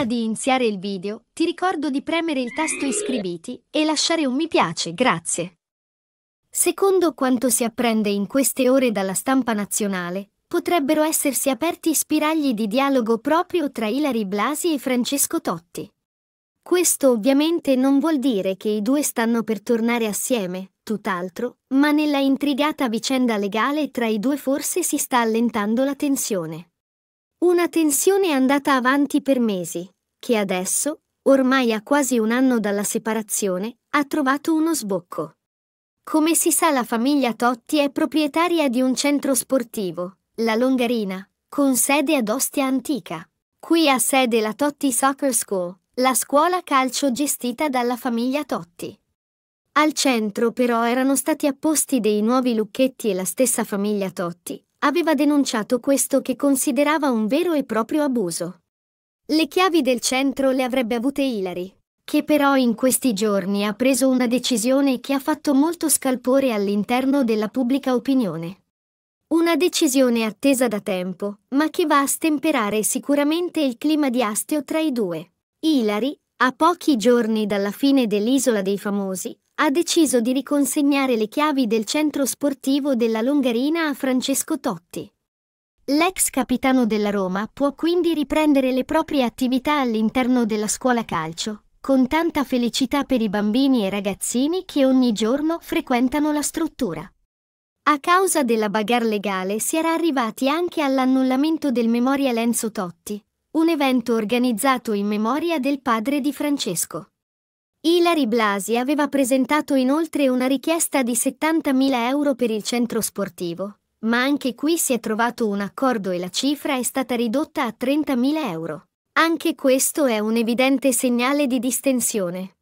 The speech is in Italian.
Prima di iniziare il video, ti ricordo di premere il tasto iscriviti e lasciare un mi piace, grazie. Secondo quanto si apprende in queste ore dalla stampa nazionale, potrebbero essersi aperti spiragli di dialogo proprio tra Ilari Blasi e Francesco Totti. Questo ovviamente non vuol dire che i due stanno per tornare assieme, tutt'altro, ma nella intrigata vicenda legale tra i due forse si sta allentando la tensione. Una tensione andata avanti per mesi, che adesso, ormai a quasi un anno dalla separazione, ha trovato uno sbocco. Come si sa la famiglia Totti è proprietaria di un centro sportivo, la Longarina, con sede ad Ostia Antica. Qui ha sede la Totti Soccer School, la scuola calcio gestita dalla famiglia Totti. Al centro però erano stati apposti dei nuovi lucchetti e la stessa famiglia Totti, aveva denunciato questo che considerava un vero e proprio abuso. Le chiavi del centro le avrebbe avute Hilary, che però in questi giorni ha preso una decisione che ha fatto molto scalpore all'interno della pubblica opinione. Una decisione attesa da tempo, ma che va a stemperare sicuramente il clima di astio tra i due. Hilary, a pochi giorni dalla fine dell'Isola dei Famosi, ha deciso di riconsegnare le chiavi del centro sportivo della Longarina a Francesco Totti. L'ex capitano della Roma può quindi riprendere le proprie attività all'interno della scuola calcio, con tanta felicità per i bambini e ragazzini che ogni giorno frequentano la struttura. A causa della bagarre legale si era arrivati anche all'annullamento del Memoria Lenzo Totti, un evento organizzato in memoria del padre di Francesco. Ilari Blasi aveva presentato inoltre una richiesta di 70.000 euro per il centro sportivo, ma anche qui si è trovato un accordo e la cifra è stata ridotta a 30.000 euro. Anche questo è un evidente segnale di distensione.